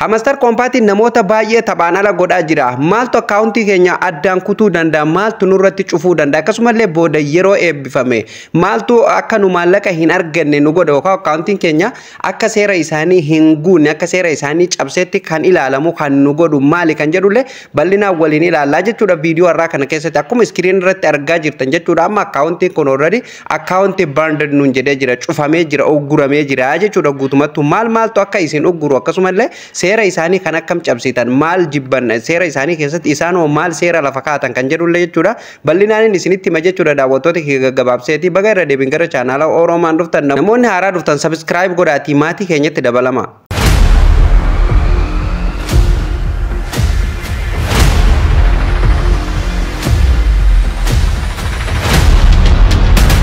Hamaster koompaatiin namoota baay'ee taphaan ala godhaa jira. Maaltu akkaawuntii keenya addaan kutuu danda'a? Maaltu nurratti cufuu danda'a? Akkasumallee booda yeroo eebbifame maaltu akka nu maallaqa hin arganne nu godha yookaan akkaawuntiin keenya akka seera isaanii hin guunne akka seera isaanii cabseetti kan ilaalamu kan nu godhu maali kan jedhullee bal'inaan waliin ilaallaa jechuudha viidiyoo irraa kana keessatti akkuma iskiriin irratti argaa jirtan jechuudha amma akkaawuntiin kun orradi akkaawuntii baanded nuun jedhee jira cufamee jira ogguramee jira jechuudha guutumatti maal maaltu akka isin ugguru akkasumallee seera seera isaanii kan akkam cabsitan maal jibban seera isaanii keessatti oo maal seera lafa kaatan kan jedhullee jechuudha bal'inaan isinitti hima jechuudha daawwattoota kee gaggabaabseeti baga irra deebiin gara chaanaalaa oroomaan dhuftan namoonni haaraa dhuftan sabiskiraayib godhaatii maatii keenyatti dabalama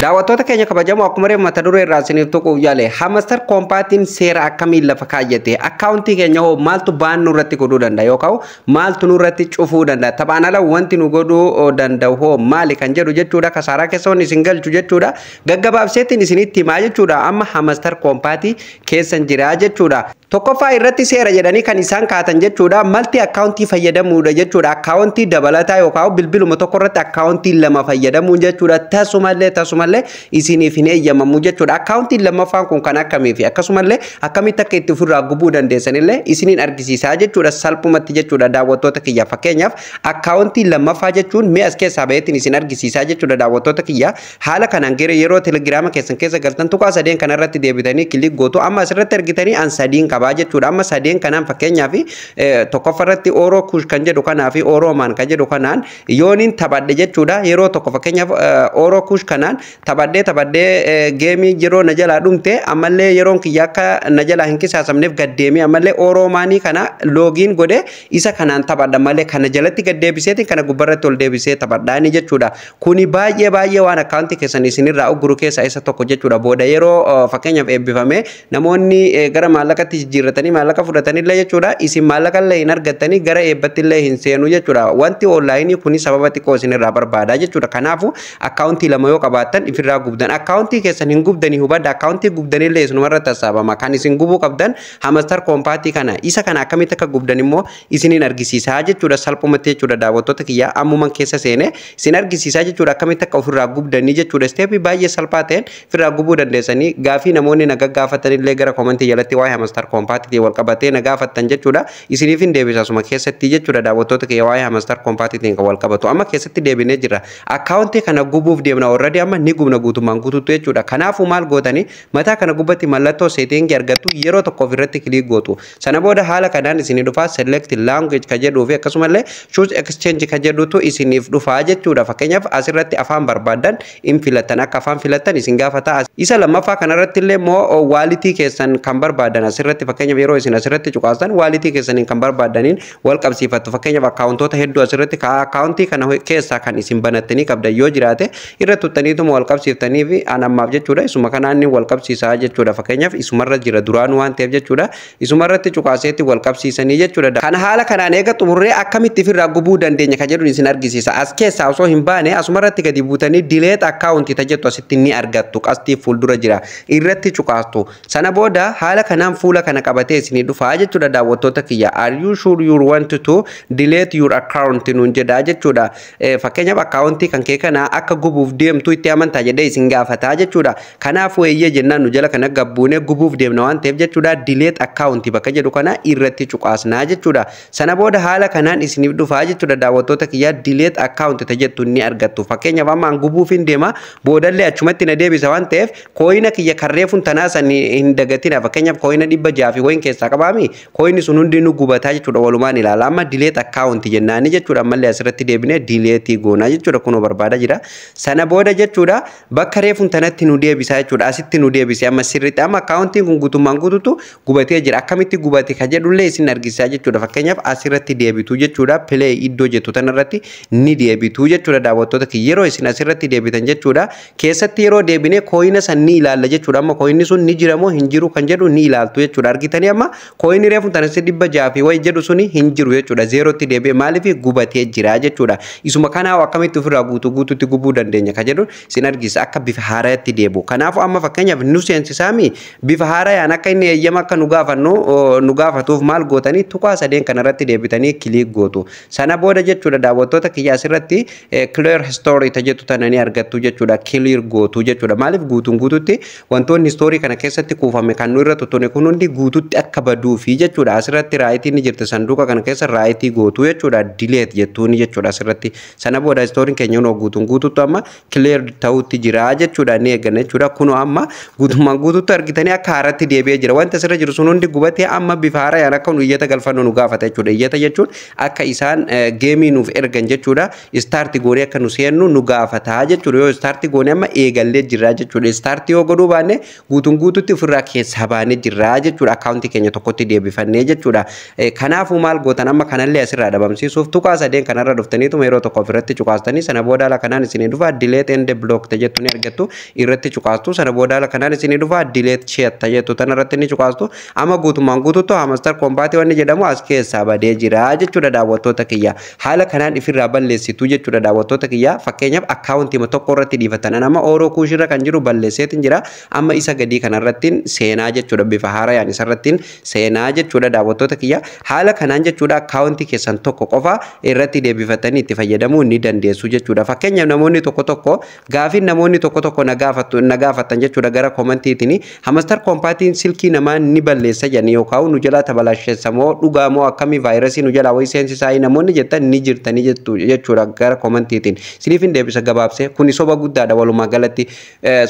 Daawwattoota keenya kabajamoo akkuma reef mata duree irraa isiniif tuquuf yaale hamaster koompaatiin seera akkamiin lafa kaayete akkaawuntii keenya hoo maaltu baan nurratti godhuu danda'a yookaan maaltu nurratti cufuu danda'a taphaan ala wanti nu godhuu danda'u hoo maali kan jedhu jechuudha kasaaraa keessa wanni isin galchu jechuudha gaggabaabseetiin isinitti himaa jechuudha amma hamaster koomphaatii keessan jira jechuudha. tokkoffaa irati seera jadani kan isaan kaatan jechuudha malti akkaawuntii fayyadamuudha jechuudha akkaawuntii dabalataa yookaan bilbiluma tokko irratti akaunti lama fayyadamuun jechuudha tasumallee tasumallee isiniif hin eeyyamamu jechuudha akkaawuntiin lammaffaan kun kan akkamiifi akkasumallee akkamitti akka itti isini gubuu dandeessanillee isiniin argisiisaa jechuudha salphumatti jechuudha daawwattoota kiyya fakkeenyaaf akkaawuntii lammaffaa jechuun mi'a as keessaa baheetiin isin argisiisaa jechuudha daawwattoota kiyya haala kanaan yeroo telegiraama keessan telegrama galtan tuqaa sadeen kanarratti deebitanii kilik debitani amma goto ama an sadiin ansading. qabaa jechuudha. Amma sadeen kanaan fakkeenyaaf tokkoffarratti ooroo kuush kan jedhu kanaa fi ooroomaan kan jedhu kanaan yooniin taphadhe jechuudha. Yeroo tokko fakkeenyaaf ooroo kuush kanaan taphadhee taphadhee geemii yeroo na jalaa dhumte ammallee yeroon kiyya akka na jalaa hin kisaasamneef gaddeemee ammallee ooroomaanii kana loogiin godhe isa kanaan taphadha malee kana jalatti gaddeebiseeti kana gubbarratti ol deebisee taphadhaani jechuudha. Kuni baay'ee baay'ee waan akkaawunti keessan isinirraa ugguru keessaa isa tokko jechuudha. Booda yeroo fakkeenyaaf eebbifamee namoonni gara maallaqatti jijjiirratanii maallaqa fudhatanillee jechuudha isin maallaqa illee hin argattanii gara eebbatti illee hin seenuu jechuudha wanti oonlaayinii kuni sababa xiqqoo isinirraa barbaada jechuudha kanaafuu akkaawuntii lama yoo qabaattan ifirraa gubdan akkaawuntii keessan hin gubdanii hubadda akkaawuntii gubdanillee isinumarra tassaabama kan isin gubuu qabdan hamastar koompaatii kana isa kana akkamitti akka gubdan immoo isin hin argisiisaa jechuudha salphumatti jechuudha daawwattoota kiyyaa ammuman keessa seene isin argisiisaa jechuudha akkamitti akka ofirraa gubdanii jechuudha isteepii baay'ee salphaa ta'een ofirraa gubuu dandeessanii gaafii namoonni na gaggaafatanillee gara koomentii jalatti waa'ee hamastar koompaatiitii wal isini fin fattan jechuudha. suma kese deebisa asuma da wotote ke yawai hamas tar koompaatiitiin kan wal qabatu. Amma keessatti deebinee jira. te kana diem na oradi amma ni gubna guutummaan kana fu mal gota ni mata kana se mallattoo seetingi argattu yero to kovirati kili gotu Sana hala kana ni sini dufa select language ka dufi fi akkasumallee choose exchange ka jedhutu isini dufa jechuudha. Fakkeenyaaf asirratti afaan afam hin filattan filatan afaan filattan isin gaafata. Isa lammaffaa kanarratti illee moo waalitii kesan badan badan asirati fakkeenya yeroo isin asirratti cuqaasan waalitii keessaniin kan barbaadaniin wal qabsiifattu fakkeenyaaf akkaawuntoota hedduu asirratti akkaawuntii kana keessaa kan isin banattanii qabdan yoo jiraate irra tuttaniituma wal qabsiiftanii fi anammaaf jechuudha isuma kanaan wal qabsiisaa jechuudha fakkeenyaaf isumarra jira duraan waan ta'eef jechuudha isumarratti cuqaaseetti wal qabsiisanii jechuudha Kan haala kanaan eega xumurree akkamitti firraa gubuu dandeenya kan jedhu isin argisiisa as keessaa osoo hin baane asumarratti gadi buutanii dileet akkaawuntii tajettu asitti ni argattu qastii fuuldura jira irratti cuqaastu sana booda haala kanaan fuula kana kana qabatee isini dhufaa jechuudha daawwattoota kiyya are you sure you want to delete your account nuun jedhaa jechuudha eh, fakkeenyaaf akkaawuntii kan kee kana akka gubuuf deemtu itti amantaa jedhee isin gaafataa jechuudha kanaaf weeyyee jennaan nu jala kana gabbuune gubuuf deemna waan ta'eef jechuudha delete account bakka jedhu kana irratti cuqaasnaa jechuudha sana booda haala kanaan isiniif dhufaa jechuudha daawwattoota kiyyaa delete account ta jettu ni argattu fakkeenyaaf ammaan gubuuf hin deema boodallee achumatti na deebisa waan ta'eef kooyina kiyya karreefuun sani hin dagatina fakkeenyaaf koina dhibba ja'a kaafiiwwan keessaa qabaami kooyini sun hundi nu gubataa jechuudha walumaan ilaala amma dileet akkaawunti jennaani jechuudha ti asirratti deebinee dileetii goonaa jechuudha kuno barbaadaa jira sana bisa, booda jechuudha bakka bisa, tanatti nu deebisaa jechuudha asitti nu tu, amma sirriitti amma akkaawuntiin tu guutummaan guututu gubatee jira akkamitti gubate ka jedhullee isin argisiisaa jechuudha fakkeenyaaf asirratti deebitu jechuudha pilee iddoo jettu rati, ni deebitu jechuudha daawwattoota yeroo isin asirratti deebitan yero de bine deebinee kooyina san ni ilaalla jechuudha amma kooyinni sun ni jiramoo hin jiru kan jedhu ni ilaaltu jechuudha argitani amma kooyinii tan se dibba jaafi way jedu suni hin jiru jechuudha zeerootti deebi'e maaliif gubatee jira jechuudha isuma kanaaf akkamitti ofirraa gutu gutu ti gubu dan denya kajedu sinargis akka ti haaraatti kana kanaafuu amma fakkeenyaaf nu ini ya haarayaan akka inni eeyyama akka nu gaafannu nu gaafatuuf maal gootanii tuqaa sadeen kanarratti tani kili gootu sana booda jechuudha daawwattoota kiyya asirratti e, clear history story tajetu tananii argattu jechuudha clear malif gutu gutu ti wanto ni story kana kesa ti kufa kan nu irra tottone kun kunundi guututti akka baduufi jechuudha. Asirratti raayitii ni jirti. Sanduuqa kana keessa raayitii gootuu jechuudha. Dileet jettuun jechuudha asirratti. Sana booda istooriin keenya hunoo guutuun guututtu amma kileer ta'utti jira jechuudha. Ni eegganna jechuudha. Kunoo amma guutummaan guututtu argitanii akka haaratti deebi'ee jira. Wanti asirra jiru sun hundi gubatee amma bifa haara yaan akka nu iyyata galfannoo nu gaafata jechuudha. Iyyata jechuun akka isaan geemii nuuf ergan jechuudha. Istaartii goonee akka nu seennu nu gaafata jechuudha. Yoo istaartii goonee amma eegallee jira jechuudha. Istaartii yoo godhuu baanne guutuun guututti ofirraa keessaa baanee jira jechuudha. jechuudha keenya tokkotti deebifannee jechuudha. Eh, kanaafuu maal gootan amma kanallee asirraa dhabamsiisuuf sadeen kanarra dhuftaniitu yeroo tokko ofirratti cuqaastanii sana booda kanaan isinii dhufa dileet ende jettu ni argattu irratti cuqaastu sana booda kanaan tanarratti ni cuqaastu guutummaan jedhamu as keessaa badee jiraa jechuudha daawwattoota kiyya haala kanaan ifirraa balleessitu jechuudha daawwattoota kiyya fakkeenyaaf akkaawuntiima tokko irratti dhiifatan ooroo kuushirra kan jiru isarrattiin seenaa jechuudha daawwattoota kiyya. Haala kanaan jechuudha akkaawuntii keessan tokko qofa irratti deebifatanii itti fayyadamuu ni dandeessu jechuudha. Fakkeenyaaf namoonni tokko tokko gaafin namoonni tokko tokko na gaafattan jechuudha gara komantiitiin hamastar koompaatiin silkii namaa ni balleessa jedhanii yookaan nu jalaa tabalaasheessa moo dhugaa moo akkamii vaayirasii nu jalaa wayii seensisaa namoonni jettan ni jirtanii jechuudha gara komantiitiin. Siniifin deebisa gabaabsee kuni soba guddaadha walumaa galatti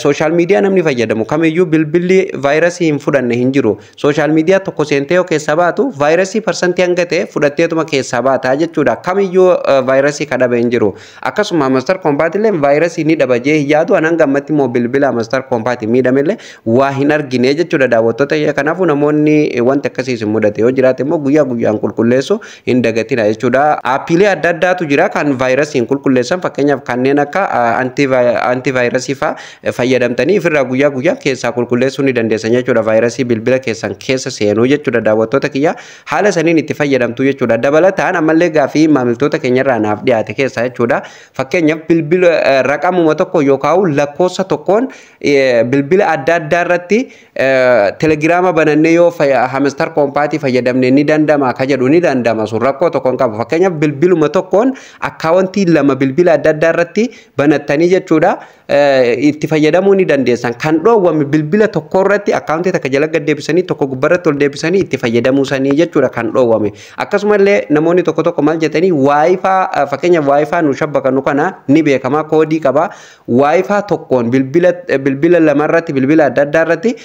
sooshaal miidiyaa namni fayyadamu kamiyyuu bilbilli vaayirasii hin fudhanne hin jiru Social media sentio miidiyaa tokko virusi of keessaa baatu vaayirasii parsantii hanga ke fudhatteetuma aja baata kami yo eh, vaayirasii kadhabe hin master Akkasuma mastar koompaati ini virusi ni dhaba jee yaadu anan gammatti immoo bilbila mastar koompaati miidhame illee waa hin argine jechuudha daawwattoota. Ya Kanaafuu namoonni eh, wanti akkasiis hin guya guya jiraate immoo guyyaa guyyaan qulqulleessu hin cura jechuudha. Aappiilee adda tu jira kan vaayirasii hin kan anti fakkeenyaaf anti akka antivaayirasii fa'aa eh, fayyadamtanii guya guya guyyaan keessaa qulqulleessuu ni dan desanya jechuudha virusi bilbila sa san keessa seenuu jechuudha daawwattoota kiyya haala saniin itti fayyadamtu jechuudha dabalataan ammallee gaafii maamiltoota dia naaf dhiyaate keessa jechuudha fakkeenyaaf bilbila eh, raqamuma tokko lakosa tokon. tokkoon eh, bilbila darati eh, telegrama irratti telegiraama banannee yoo hamstar koompaatii fayyadamne ni dandama ka jedhu ni dandama sun rakkoo tokon qabu fakkeenyaaf bilbil tokkoon akawanti lama bilbila adda addaa irratti chuda jechuudha itti fayyadamuu ni dandeessan kan dhoowwame bilbila tokko irratti akkaawwantii takka jala bisani to tokko gubbarratti ol deebisanii itti fayyadamuusanii jechuudha kan dhoowwame akkasumallee namoonni tokko tokko maal jedhanii waayifaa fakkeenya waayifaa nu shabbaka nu kana ni beekama koodii qaba waayifaa tokkoon bilbila bilbila lamarratti bilbila adda addaarratti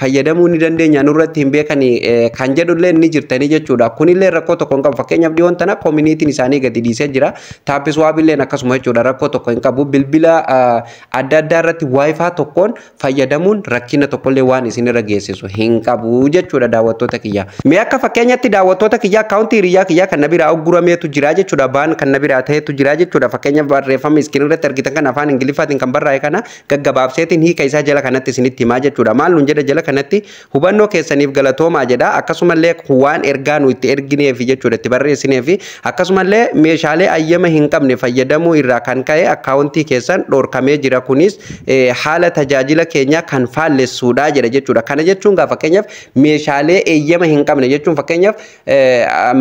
fayyadamuu ni dandeenya nurratti hin beekani kan jedhullee ni jirtanii jechuudha kunillee rakkoo tokko hin qabu fakkeenyaaf dhiyoon tana koominiitiin isaanii gadi dhiisee jira taappis waabilleen akkasuma jechuudha rakkoo tokko hin qabu bilbila adda addaarratti waayifaa tokkoon fayyadamuun rakkina tokkollee waan isinirra geessisu hin qabu qabu jechuudha daawwattoota kiyya. Mee akka fakkeenyatti daawwattoota kiyya akkaawuntii hiriyaa kiyya kana biraa uggurameetu jira jechuudha baan kana biraa ta'etu jira jechuudha fakkeenyaaf barreeffama iskiriin irratti argitan kan afaan ingiliffaatiin kan barraa'e kana gaggabaabseetiin hiika isaa jala kanatti isinitti himaa jechuudha maal nuun jedha jala kanatti hubannoo keessaniif galatoomaa jedha akkasumallee waan ergaa nu itti ergineef jechuudha itti barreessineef akkasumallee meeshaalee ayyama hin qabne fayyadamuu irraa kan ka'e akkaawuntii keessan dhoorkamee jira kunis eh, haala tajaajila keenya kan faallessuudha jedha jechuudha kana jechuun gaafa keenyaaf meeshaalee eeyyama hin qabne jechuun fakkeenyaaf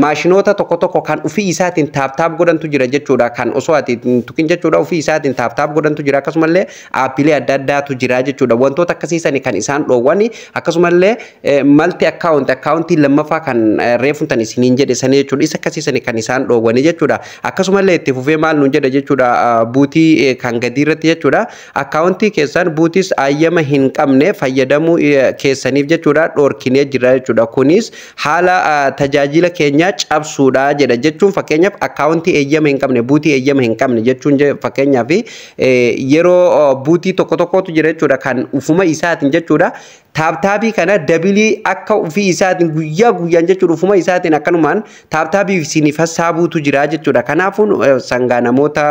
maashinoota tokko tokko kan ofii isaatiin taaptaap godhantu jira jechuudha. Kan osoo ati hin tuqin jechuudha ofii isaatiin taaptaap godhantu jira akkasumallee aappilee adda addaatu jira jechuudha. Wantoota akkasiisani kan isaan dhoowwani akkasumallee malti akkaawunti akkaawuntii lammaffaa kan reefuntan isiniin jedhe sanii jechuudha. Isa akkasiisani kan isaan dhoowwani jechuudha. Akkasumallee itti fufee maal nuun jedha jechuudha buutii kan gadii irratti jechuudha. Akkaawuntii keessan buutiis ayyama hin qabne fayyadamuu keessaniif jechuudha. orkinee jira jechuudha. Kunis haala tajaajila keenyaa cabsuudha jedha jechuun fakkeenyaaf akkaawuntii eeyyama hin qabne buutii eeyyama hin qabne jechuun fakkeenyaaf e, yeroo buutii tokko tu jira jechuudha kan ufuma isaatiin jechuudha. Taaptaabii kana dabilii akka ofii isaatiin guyyaa guyyaan jechuudha ofuma isaatiin akkanumaan taaptaabii isiniif tu jira jechuudha. Kanaafuu e, sangaa namoota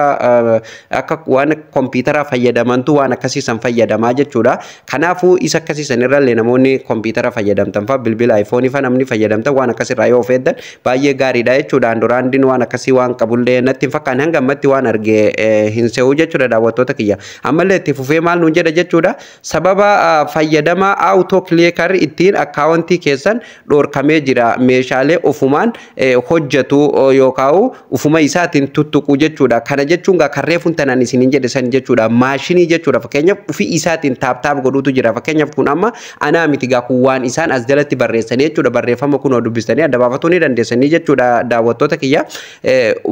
e, akka waan kompiitaraa fayyadamantu waan akkasiisan fayyadamaa jechuudha. Kanaafuu isa akkasiisan irrallee namoonni kompiitara fayyadamtan fa'aa bilbila iphone fa namni fayyadamtan waan akkasirraa yoo feeddan baay'ee gaariidha jechuudha. Duraandiin waan akkasii waan qabullee natti hin fakkaanne hanga ammatti waan arge e, hin se'uu jechuudha daawwattoota kiyya. Ammallee itti fufee maal nuun jedha jechuudha sababa fayyadama auto autoclicker ittiin akkaawuntii keessan dhoorkamee jira meeshaalee ofumaan e, hojjetu yookaan ufuma isaatiin tuttuqu jechuudha. Kana jechuun gaa karreefuun tanaan isiniin jedhe san jechuudha maashinii jechuudha fakkeenyaaf ofii isaatiin taap taap godhuutu jira fakkeenyaaf kun amma anaa miti gaa kun waan waan isaan as jalatti barreessanii jechuudha barreeffama kunoo dubbistanii adda baafatuu ni dandeessanii jechuudha daawwattoota kiyya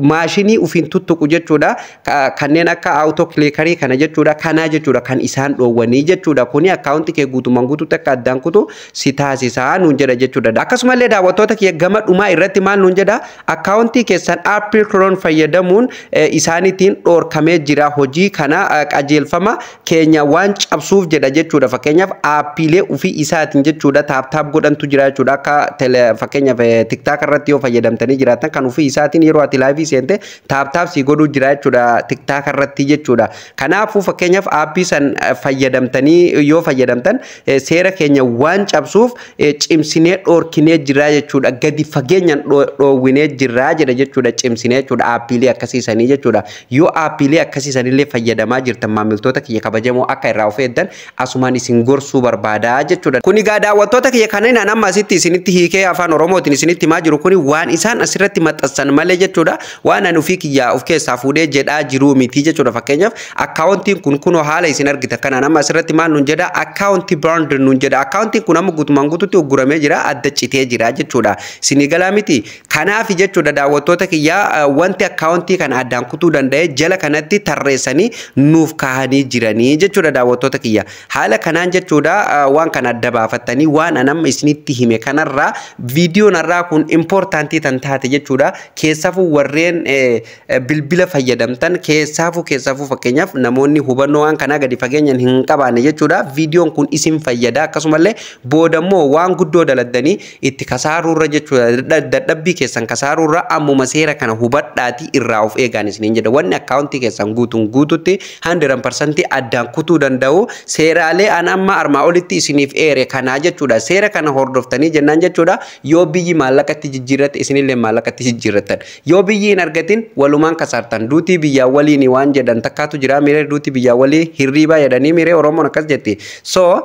maashinii ufiin tuttuqu jechuudha kanneen akka auto kileekarii kana jechuudha kanaa jechuudha kan isaan dhoowwanii jechuudha kuni akkaawunti kee guutumaan guutuutti akka addaan kutu si taasisaa nuun jedha jechuudha akkasumallee daawwattoota kiyya gama dhumaa irratti maal nuun jedha akkaawunti keessan aappii kiroon fayyadamuun isaaniitiin dhoorkamee jira hojii kana qajeelfama keenya waan cabsuuf jedha jechuudha fakkeenyaaf aappiilee ofii isaatiin jechuudha jira taap taap tele jira jechuudha akka fakkeenyaaf tiktaaka fajar yoo tani jiraatan kan ofii isaatiin ni ati laayivii sente taap taap si godhuu jira jechuudha tiktaaka irratti karena Kanaafuu fakkeenyaaf api san eh, tani eh, yo fayyadamtanii yoo fayyadamtan eh, seera keenya waan cabsuuf cimsinee dhoorkinee jira jechuudha gadi fageenyaan dhoowwinee jira jedha jechuudha cimsinee jechuudha aappiilee akkasiisanii jechuudha yoo aappiilee akkasiisanillee fayyadamaa jirtan tak tota kiyya kabajamoo akai irraa of eegdan asumaan isin subar barbaadaa jechuudha. Kuni gada wat Dubartoota kiyya kanneen anamma asitti isinitti hiikee afaan Oromootiin sini tima jiru kuni waan isaan asirratti maxxansan malee jechuudha. Waan wan anu kiyya ya oke fuudhee jeda jiru miti jechuudha. Fakkeenyaaf accounting kun kuno haala isin kita kana nama tima maal nun jedha akkaawuntii biraand nun jedha akkaawuntiin kun amma guutumaan guututti ogguramee jira adda citee jira jechuudha. Isinii galaa miti. Kanaaf jechuudha daawwattoota kiyya wanti akkaawuntii kana addaan kutuu danda'e tarresani kanatti kahani nuuf kaahanii jiranii jechuudha daawwattoota kiyya. Haala kanaan je waan ya. eh, wan adda baafattanii waan waan anamma isinitti hime kanarraa viidiyoon irraa kun impoortaantii tan taate jechuudha. Keessaafuu warreen bilbila fayyadamtan keessaafuu keessaafuu fakkeenyaaf namoonni hubannoo waan kanaa gadi fageenyaan hin qabaanne jechuudha. Viidiyoon kun isin fayyada akkasumallee boodammoo waan guddoo daladdanii itti kasaaruurra jechuudha dadhabbii keessan kasaaruurra ammuma seera kana hubadhaati irraa of eegaan isiniin jedha wanni akkaawuntii keessan guutuun guututti 100% addaan kutuu danda'u seeraalee an amma armaa olitti isiniif eere kanaa jechuudha. jechuudha. Seera kana hordoftanii jennaan jechuudha. Yoo biyyi maallaqatti jijjiirratte isinillee maallaqatti jijjiirrattan. Yoo biyyi hin argatin walumaan kasaartan. Duutii biyyaa waliin waan jedhan takkaatu jiraa miree duutii biyyaa walii hirriibaa jedhanii miree Oromoon akkas jetti. So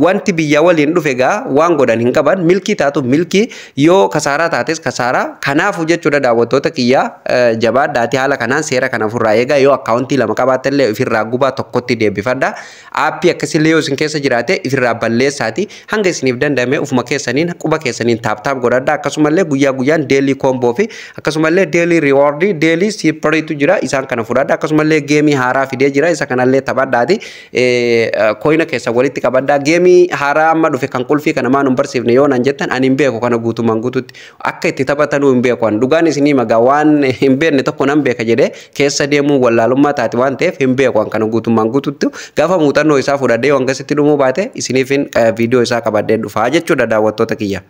wanti biyyaa waliin dhufe gaa waan godhan hin qaban milkii taatu milkii yoo kasaaraa taates kasaaraa. Kanaafuu jechuudha daawwattoota kiyyaa jabaadhaatii haala kanaan seera kana furraa eegaa yoo akkaawuntii lama qabaattellee ofirraa gubaa tokkotti deebifadha. Aappii akkasillee yoo isin keessa jiraate ofirraa balleessaati. hanga isiniif danda'ame ofuma kesanin tap keessaniin taaptaap godhadha le guya guyan daily combo fi akkasumallee deelii daily deelii itu jira isan e, e, kan kana le gemi hara fi fidee jira isa kanallee taphadhaati kooyina keessa walitti qabadhaa geemii haaraa amma dhufe kan qulfii kana maan hin barsiifne yoo nan jettan ani hin ko kana gutu guututti akka itti taphatanuu imbe ko an sini isinii magaa imbe ne beekne tokko nan beeka jedhee keessa deemuu wallaalummaa taate waan ta'eef imbe ko an kana guutumaan guututti gaafa muuxannoo isaa fudhadhee mu gasitti dhumuu baate isiniif e, video isa qabadhee dhufaa jechuudha daawwattoota kiyya.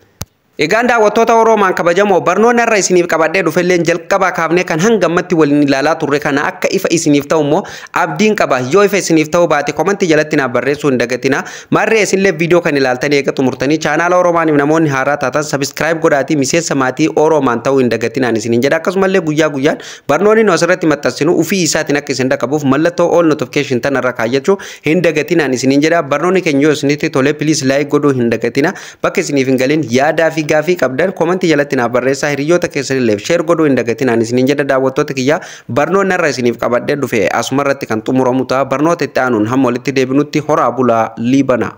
Egaan daawwattoota Oromaan kabajamoo barnoonni har'a isiniif qabadhee dhufelleen jalqabaa kaafnee kan hangammatti waliin ilaalaa turre kana akka ifa isiniif ta'u immoo abdiin qaba. Yoo ifa isiniif ta'u baate komantii jalatti naaf barreessuu hin dagatina. Marree isinillee viidiyoo kan ilaaltanii eegatu murtanii chaanaala Oromaaniif namoonni haaraa taatan sabiskiraayib godhaatii miseensa maatii Oromaan ta'uu hin dagatinaan isin hin jedha. Akkasumallee guyyaa guyyaan barnoonni nu asirratti maxxansinu ofii isaatiin akka isin dhaqabuuf mallattoo all notification tan irra kaayyachuu hin dagatinaan isin hin jedha. Barnoonni keenya yoo isinitti tole piliis laayik godhuu hin dagatina. Bakka isiniif hin galin yaadaa fi fi qabdan komantii jalatti naaf barreessaa hiriyoota keessaniif sheer godoo hin dagatin anis niin jedha daawwattoota kiyyaa barnoonni irra isiniif qabadhee dhufe asumarratti kan xumuramu ta'a barnoota itti aanuun hamma walitti deebinutti horaa bulaa liibana.